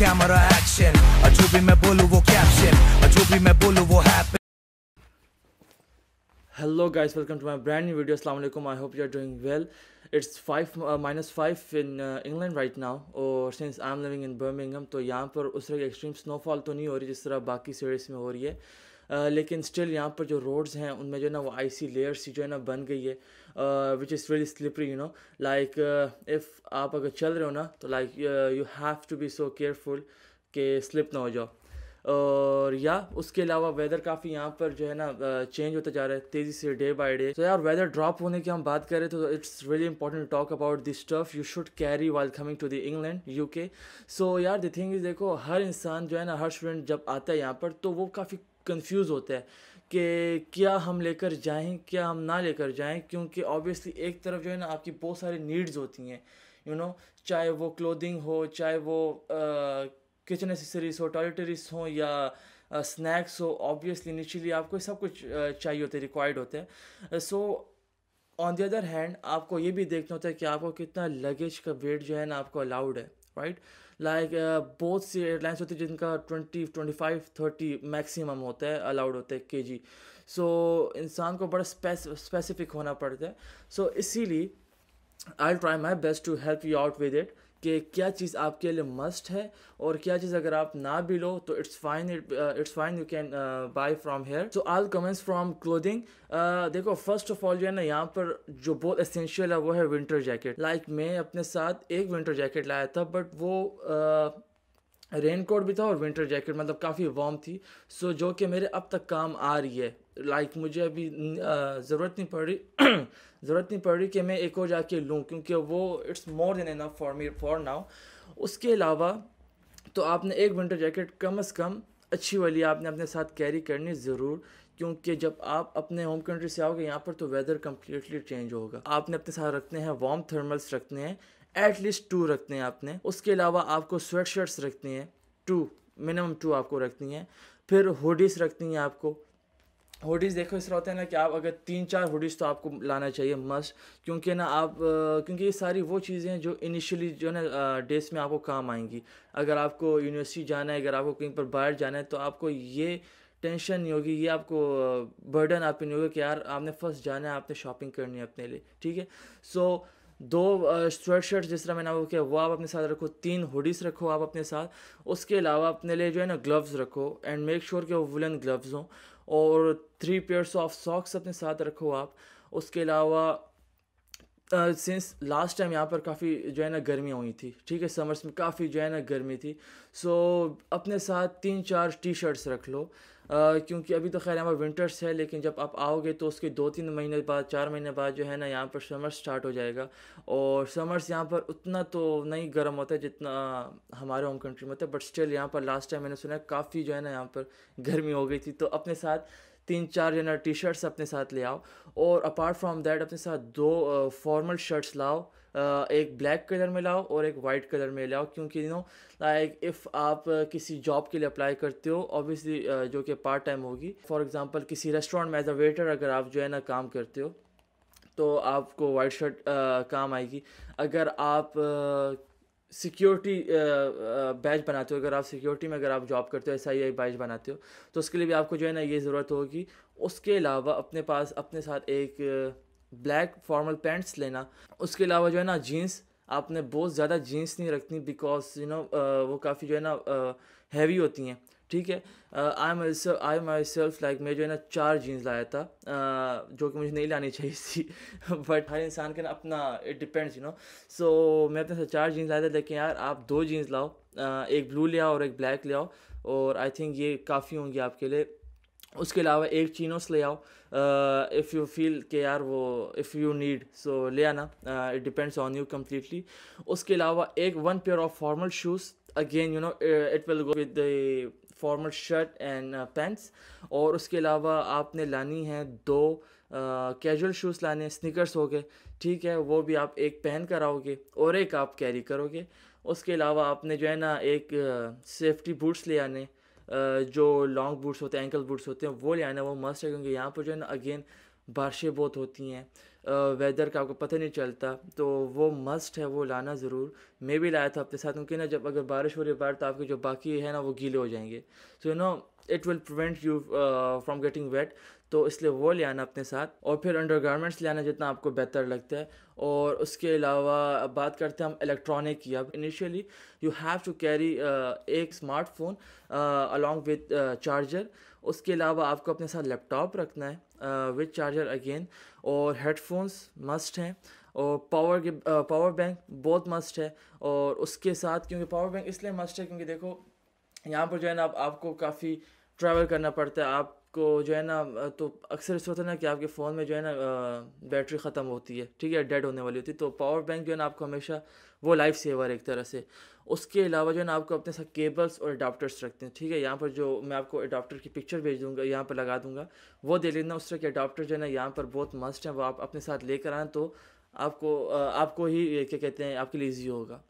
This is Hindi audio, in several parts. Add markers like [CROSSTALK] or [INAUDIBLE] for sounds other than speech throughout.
कैमरा एक्शन और जो भी मैं बोलू वो कैप्शन और जो भी मैं बोलू वो happy hello guys welcome to my brand new video अस्सलाम वालेकुम I hope you are doing well it's five minus five in England right now और since I am living in Birmingham तो यहाँ पर उस तरह की एक्सट्रीम स्नोफॉल तो नहीं हो रही जिस तरह बाकी सीरीज में हो रही है लेकिन स्टिल यहाँ पर जो रोड्स हैं उनमें जो है ना वो आइसी लेयर्स जो है ना बन गई है which is very slippery you know like if आप अगर चल रहे हो ना तो like you have to be so careful के स्लिप ना हो जाओ और या उसके अलावा वेदर काफ़ी यहाँ पर जो है ना चेंज होता जा रहा है तेज़ी से डे बाय डे तो यार वेदर ड्रॉप होने की हम बात करें तो it's really important talk about this stuff you should carry while coming to the England UK so यार द थिंग इज देखो हर इंसान जो है ना हर स्टूडेंट जब आता है यहाँ पर तो वो काफ़ी कंफ्यूज होता है कि क्या हम लेकर जाएं क्या हम ना लेकर जाएं क्योंकि ऑब्वियसली एक तरफ जो है ना आपकी बहुत सारी नीड्स होती हैं यू नो चाहे वो क्लोथिंग हो चाहे वो किचन एसेसरीज हो टॉयलेटरीज हो या स्नैक्स हो ऑब्वियसली निचली आपको सब कुछ चाहिए होते रिक्वायर्ड होते हैं so on the other hand आपको ये भी देखना होता है कि आपको कितना लगेज का वेट जो है ना आपको अलाउड है राइट right? लाइक बहुत सी एयरलाइंस होती है जिनका twenty twenty five thirty maximum होता है अलाउड होता है के जी सो इंसान को बड़ा स्पेसिफिक होना पड़ता है सो so, इसीलिए I try my best to help you out with it कि क्या चीज़ आपके लिए मस्ट है और क्या चीज़ अगर आप ना भी लो तो it's fine it's fine you can buy from here so all comments from clothing देखो फर्स्ट ऑफ ऑल जो है ना यहाँ पर जो बहुत एसेंशियल है वो है विंटर जैकेट लाइक like, मैं अपने साथ एक विंटर जैकेट लाया था बट वो uh, रेन कोट भी था और विंटर जैकेट मतलब काफ़ी वार्म थी सो जो कि मेरे अब तक काम आ रही है लाइक like, मुझे अभी ज़रूरत नहीं पड़ रही [CLEARS THROAT] ज़रूरत नहीं पड़ रही कि मैं एक और जाके लूँ क्योंकि वो it's more than enough for me for now उसके अलावा तो आपने एक विंटर जैकेट कम अज़ कम अच्छी वाली आपने अपने साथ कैरी करनी ज़रूर क्योंकि जब आप अपने होम कंट्री से आओगे यहाँ पर तो वेदर कम्प्लीटली चेंज होगा आपने अपने साथ रखने हैं वार्म थर्मल्स रखने हैं एटलीस्ट टू रखते हैं आपने उसके अलावा आपको स्वेट शर्ट्स रखनी है टू मिनिमम टू आपको रखनी है फिर हुडीज रखनी है आपको हुडीज़ देखो इस तरह होता है ना कि आप अगर तीन चार हुडीज़ तो आपको लाना चाहिए मस्ट क्योंकि ना आप क्योंकि ये सारी वो चीज़ें हैं जो इनिशियली जो ना डेज में आपको काम आएंगी अगर आपको यूनिवर्सिटी जाना है अगर आपको कहीं पर बाहर जाना है तो आपको ये टेंशन नहीं होगी ये आपको बर्डन आप नहीं होगा कि यार आपने फर्स्ट जाना है आपने शॉपिंग करनी है अपने लिए ठीक है सो so, दो स्वेट शर्ट जिस तरह मैंने आपको किया वो आप अपने साथ रखो तीन हुडीस रखो आप अपने साथ उसके अलावा अपने लिए जो है ना ग्लव्स रखो एंड मेक श्योर कि वो वुलन ग्लव्स हों और थ्री पेयर्स ऑफ सॉक्स अपने साथ रखो आप उसके अलावा सिंस लास्ट टाइम यहाँ पर काफ़ी जो है ना गर्मियाँ हुई थी ठीक है समर्स में काफ़ी जो है ना गर्मी थी सो so, अपने साथ तीन चार टी शर्ट्स रख लो क्योंकि अभी तो खैर यहाँ पर विंटर्स है लेकिन जब आप आओगे तो उसके दो तीन महीने बाद चार महीने बाद जो है ना यहाँ पर समर स्टार्ट हो जाएगा और समर्स यहाँ पर उतना तो नहीं गर्म होता है जितना हमारे होम कंट्री में होता है बट स्टिल यहाँ पर लास्ट टाइम मैंने सुना है काफ़ी जो है ना यहाँ पर गर्मी हो गई थी तो अपने साथ तीन चार जो है ना टी शर्ट्स अपने साथ ले आओ और अपार्ट फ्रॉम दैट अपने साथ दो फॉर्मल शर्ट्स लाओ एक ब्लैक कलर में लाओ और एक वाइट कलर में लाओ क्योंकि यू नो लाइक इफ़ आप किसी जॉब के लिए अप्लाई करते हो ऑब्वियसली जो कि पार्ट टाइम होगी फॉर एग्जांपल किसी रेस्टोरेंट में एज अ वेटर अगर आप जो है ना काम करते हो तो आपको वाइट शर्ट काम आएगी अगर आप सिक्योरिटी बैच बनाते हो अगर आप सिक्योरिटी में अगर आप जॉब करते हो एस आई आई बैच बनाते हो तो उसके लिए भी आपको जो है ना ये ज़रूरत होगी उसके अलावा अपने पास अपने साथ एक ब्लैक फॉर्मल पैंट्स लेना उसके अलावा जो है ना जीन्स आपने बहुत ज़्यादा जीन्स नहीं रखनी बिकॉज यू नो वो काफ़ी जो है ना हैवी होती हैं ठीक है आई माई आई आई माई सेल्फ लाइक मैं जो है ना चार जीन्स लाया था uh, जो कि मुझे नहीं लानी [LAUGHS] चाहिए थी बट हर इंसान के ना अपना it depends you know so मैं अपने साथ चार जीन्स लाया था लेकिन यार आप दो जीन्स लाओ uh, एक ब्लू ले आओ और एक ब्लैक ले आओ और आई थिंक ये काफ़ी होंगी आपके लिए उसके अलावा एक चीनोस ले आओ इफ़ यू फील के यार वो इफ़ यू नीड सो ले आना it depends on you completely उसके अलावा एक one pair of formal shoes again you know it will go with the formal shirt and pants और उसके अलावा आपने लानी है दो कैजुअल uh, शूज़ लाने स्निकर्स हो गए ठीक है वो भी आप एक पहन कर आओगे और एक आप कैरी करोगे उसके अलावा आपने जो है ना एक सेफ्टी बूट्स ले आने जो लॉन्ग बूट्स होते हैं एंकल बूट्स होते हैं वो ले आना वो मस्ट है क्योंकि यहाँ पर जो है ना अगेन बारिशें बहुत होती हैं वेदर का आपको पता नहीं चलता तो वो मस्ट है वो लाना ज़रूर मैं भी लाया था अपने साथ क्योंकि ना जब अगर बारिश हो रही है बाहर तो आपके जो बाकी है ना वो गीले हो जाएंगे so you know it will prevent you from getting wet तो इसलिए वो ले आना अपने साथ और फिर अंडर गारमेंट्स ले आना जितना आपको बेहतर लगता है और उसके अलावा बात करते हैं हम इलेक्ट्रॉनिक की अब initially you have to carry एक स्मार्टफोन अलॉन्ग विद चार्जर उसके अलावा आपको अपने साथ लैपटॉप रखना है विद चार्जर अगेन और हेडफोन्स मस्ट हैं और पावर के पावर uh, बैंक बहुत मस्ट है और उसके साथ क्योंकि पावर बैंक इसलिए मस्ट है क्योंकि देखो यहाँ पर जो है ना आप, आपको काफ़ी ट्रैवल करना पड़ता है आपको जो है ना तो अक्सर ऐसा होता है ना कि आपके फ़ोन में जो है ना बैटरी ख़त्म होती है ठीक है डेड होने वाली होती है तो पावर बैंक जो है ना आपको हमेशा वो लाइफ सेवर है एक तरह से उसके अलावा जो है ना आपको अपने साथ केबल्स और अडाप्टर्स रखते हैं ठीक है यहाँ पर जो मैं आपको अडाप्टर की पिक्चर भेज दूँगा यहाँ पर लगा दूँगा वो दे लेना उस तरह के अडाप्टर जो है ना यहाँ पर बहुत मस्ट हैं वो आप अपने साथ लेकर आएँ तो आपको आपको ही क्या कहते हैं आपके लिए ईजी होगा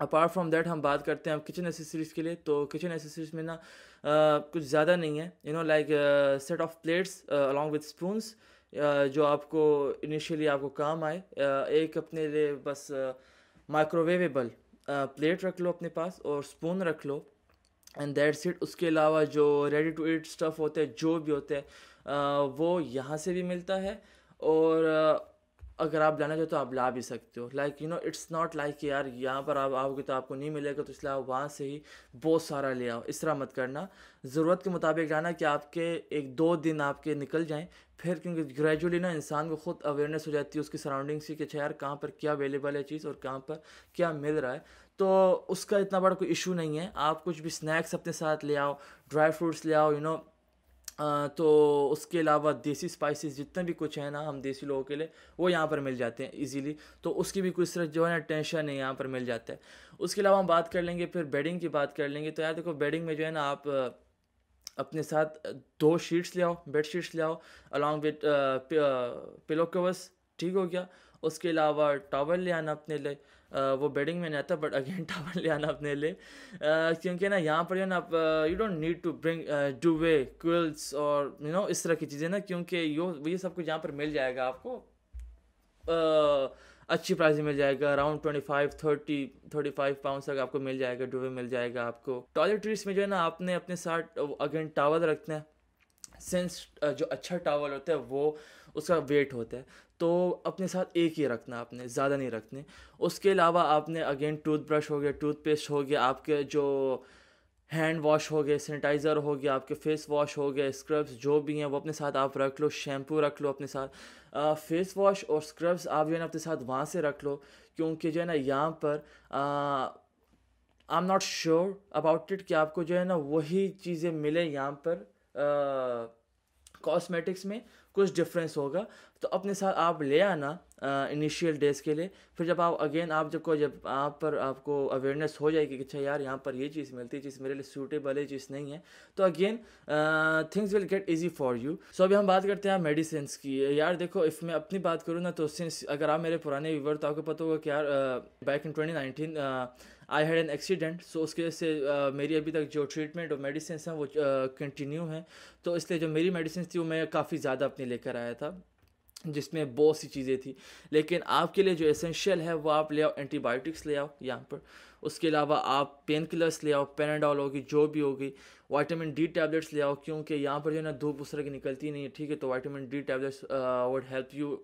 अपार्ट फ्रॉम दैट हम बात करते हैं किचन एसेसरीज़ के लिए तो किचन एसेसरीज़ में ना कुछ ज़्यादा नहीं है you know like set of plates along with spoons जो आपको इनिशियली आपको काम आए uh, एक अपने लिए बस माइक्रोवेवेबल प्लेट रख लो अपने पास और स्पून रख लो एंड दैट सीट उसके अलावा जो रेडी टू ईट स्टफ़ होते हैं जो भी होते हैं वो यहाँ से भी मिलता है और अगर आप लाना चाहो तो आप ला भी सकते हो like you know it's not like कि यार यहाँ पर आप आओगे तो आपको नहीं मिलेगा तो इसलिए आप वहाँ से ही बहुत सारा ले आओ इस तरह मत करना ज़रूरत के मुताबिक लाना कि आपके एक दो दिन आपके निकल जाएँ फिर क्योंकि ग्रेजुअली ना इंसान को खुद अवेयरनेस हो जाती है उसकी सराउंडिंग्स की कि अच्छा यार कहाँ पर क्या अवेलेबल है चीज़ और कहाँ पर क्या मिल रहा है तो उसका इतना बड़ा कोई इशू नहीं है आप कुछ भी स्नैक्स अपने साथ ले आओ ड्राई फ्रूट्स ले आओ यू you नो know, तो उसके अलावा देसी स्पाइसेस जितने भी कुछ है ना हम देसी लोगों के लिए वो यहाँ पर मिल जाते हैं इजीली तो उसकी भी कुछ तरह जो है ना टेंशन है यहाँ पर मिल जाता है उसके अलावा हम बात कर लेंगे फिर बेडिंग की बात कर लेंगे तो यार देखो बेडिंग में जो है ना आप अपने साथ दो शीट्स ले आओ बेड शीट्स ले आओ अलॉन्ग विद पिलो कवर्स ठीक हो गया उसके अलावा टॉवल ले आना अपने लिए वो बेडिंग में नहीं आता बट अगेन टावर ले आना अपने लिए क्योंकि ना यहाँ पर जो ना आप you don't need to bring duvet quilts और यू नो इस तरह की चीज़ें ना क्योंकि यो ये सब कुछ यहाँ पर मिल जाएगा आपको अच्छी प्राइस मिल जाएगा around twenty five thirty thirty five pound तक आपको मिल जाएगा डुबे मिल जाएगा आपको टॉयलेट्रीज में जो है ना आपने अपने साथ अगेन टावल रखना है सेंस जो अच्छा टावल होता है वो उसका वेट होता है तो अपने साथ एक ही रखना आपने ज़्यादा नहीं रखने उसके अलावा आपने अगेन टूथब्रश हो गया टूथपेस्ट हो गया आपके जो हैंड वॉश हो गए सैनिटाइज़र हो गया आपके फेस वॉश हो गए स्क्रब्स जो भी हैं वो अपने साथ आप रख लो शैम्पू रख लो अपने साथ फेस वॉश और स्क्रब्स आप जो है ना अपने साथ वहाँ से रख लो क्योंकि जो है ना यहाँ पर I am not sure about it कि आपको जो है ना वही चीज़ें मिले यहाँ पर कॉस्मेटिक्स में कुछ डिफरेंस होगा तो अपने साथ आप ले आना इनिशियल डेज के लिए फिर जब आप अगेन आप जब को जब आप पर आपको अवेयरनेस हो जाएगी कि अच्छा यार यहाँ पर ये चीज़ मिलती है चीज़ मेरे लिए सूटेबल है चीज़ नहीं है तो again things will get easy for you so अभी हम बात करते हैं मेडिसिन की यार देखो इफ़ मैं अपनी बात करूँ ना तो सिंस अगर आप मेरे पुराने व्यूवर तो आपको पता होगा कि यार back in twenty I had an accident so उसकी वजह से uh, मेरी अभी तक जो ट्रीटमेंट और मेडिसिन हैं वो कंटिन्यू uh, हैं तो इसलिए जो मेरी मेडिसिन थी वो मैं काफ़ी ज़्यादा अपने लेकर आया था जिसमें बहुत सी चीज़ें थी लेकिन आपके लिए जो एसेंशियल है वो आप ले आओ एंटीबायोटिक्स ले आओ यहाँ पर उसके अलावा आप पेन किलर्स ले आओ पेनाडॉल होगी जो भी होगी वाइटामिन डी टैबलेट्स ले आओ क्योंकि यहाँ पर जो है ना धूप उस तरह की निकलती नहीं है ठीक है तो vitamin D tablets would help you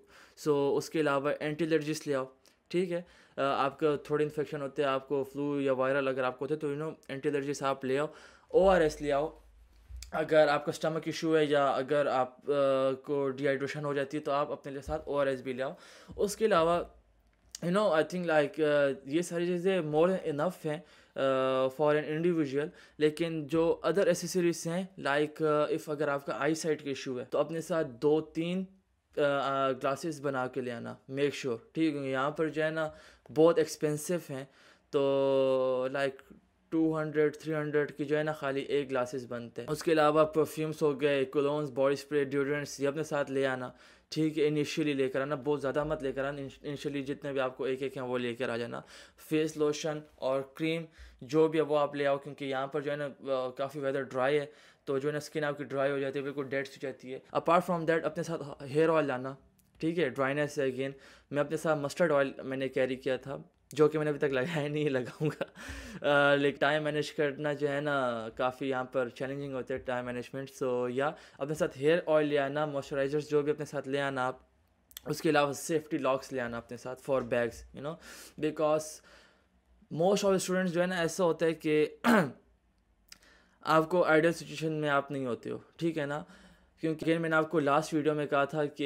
so उसके अलावा एंटी एलर्जीस ले आओ ठीक है आपको थोड़ी इन्फेक्शन होते हैं आपको फ्लू या वायरल अगर आपको होते तो यू नो एंटी से आप ले आओ ओ आर एस ले आओ अगर आपका स्टमक इशू है या अगर आप आ, को डिहाइड्रेशन हो जाती है तो आप अपने साथ ओ आर एस भी ले आओ उसके अलावा you know I think like ये सारी चीज़ें मोर देन इनफ हैं फॉर एन इंडिविजुअल लेकिन जो अदर एसेसरीज हैं लाइक इफ़ अगर आपका आई साइट का इशू है तो अपने साथ दो तीन ग्लासेस बना के ले आना मेक श्योर ठीक है यहाँ पर जो है ना बहुत एक्सपेंसिव हैं तो like two hundred three hundred की जो है ना खाली एक ग्लासेस बनते हैं उसके अलावा परफ्यूम्स हो गए कोलोन्स बॉडी स्प्रे ड्योड्रेंट्स ये अपने साथ ले आना ठीक है इनिशियली लेकर आना बहुत ज़्यादा मत लेकर आना इनिशियली जितने भी आपको एक एक हैं वो लेकर आ जाना फेस लोशन और क्रीम जो भी है वो आप ले आओ क्योंकि यहाँ पर जो है ना काफ़ी वेदर ड्राई है तो जो है ना स्किन आपकी ड्राई हो जाती है बिल्कुल डेड सी जाती है अपार्ट फ्रॉम दैट अपने साथ हेयर ऑयल लाना ठीक है ड्राइनेस है अगेन मैं अपने साथ मस्टर्ड ऑयल मैंने कैरी किया था जो कि मैंने अभी तक लगाया नहीं लगाऊंगा लेकिन टाइम मैनेज करना जो है ना काफ़ी यहाँ पर चैलेंजिंग होता है टाइम मैनेजमेंट सो या अपने साथ हेयर ऑयल ले आना मॉइस्चराइजर्स जो भी अपने साथ ले आना आप उसके अलावा सेफ्टी लॉक्स ले आना अपने साथ for bags you know because most of students जो है ना ऐसा होता है कि [CLEARS THROAT] आपको आइडियल सिचुएशन में आप नहीं होते हो ठीक है ना क्योंकि मैंने आपको लास्ट वीडियो में कहा था कि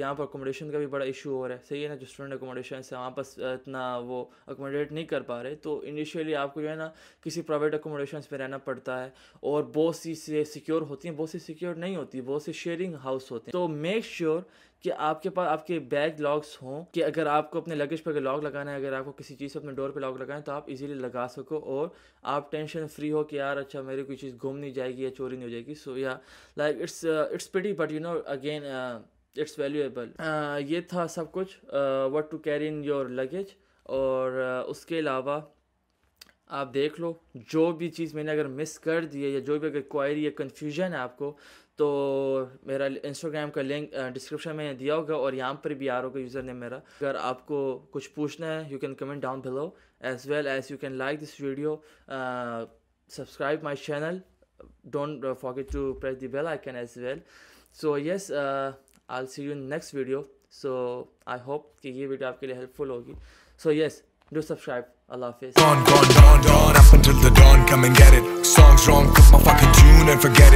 यहाँ पर अकोमोडेशन का भी बड़ा इशू हो रहा है सही है ना जो स्टूडेंट अकोमोडेशन से वहाँ पर इतना वो अकोमोडेट नहीं कर पा रहे तो इनिशियली आपको जो है ना किसी प्राइवेट अकोमोडेशन में रहना पड़ता है और बहुत सी से सिक्योर होती हैं बहुत सी सिक्योर नहीं होती बहुत सी शेयरिंग हाउस होते हैं तो मेक श्योर sure कि आपके पास आपके बैग लॉक्स हों कि अगर आपको अपने लगेज पर लॉक लगाना है अगर आपको किसी चीज़ पर अपने डोर पर लॉक लगाएं तो आप इजीली लगा सको और आप टेंशन फ्री हो कि यार अच्छा मेरी कोई चीज़ गुम नहीं जाएगी या चोरी नहीं हो जाएगी सो या like it's it's pity but you know again it's valuable ये था सब कुछ what to carry in your luggage और uh, उसके अलावा आप देख लो जो भी चीज़ मैंने अगर मिस कर दी है या जो भी अगर क्वायरी या कन्फ्यूजन है आपको तो मेरा इंस्टाग्राम का लिंक डिस्क्रिप्शन में दिया होगा और यहाँ पर भी आ रहा होगा यूज़र ने मेरा अगर आपको कुछ पूछना है you can comment down below as well as you can like this video subscribe my channel don't forget to press the bell can as well so yes I see you next video so I hope कि ये वीडियो आपके लिए हेल्पफुल होगी so yes do subscribe. Allah Hafiz. Gone, gone, gone, gone, up until the dawn, come and get it. Songs wrong, Put my fucking tune and forget it.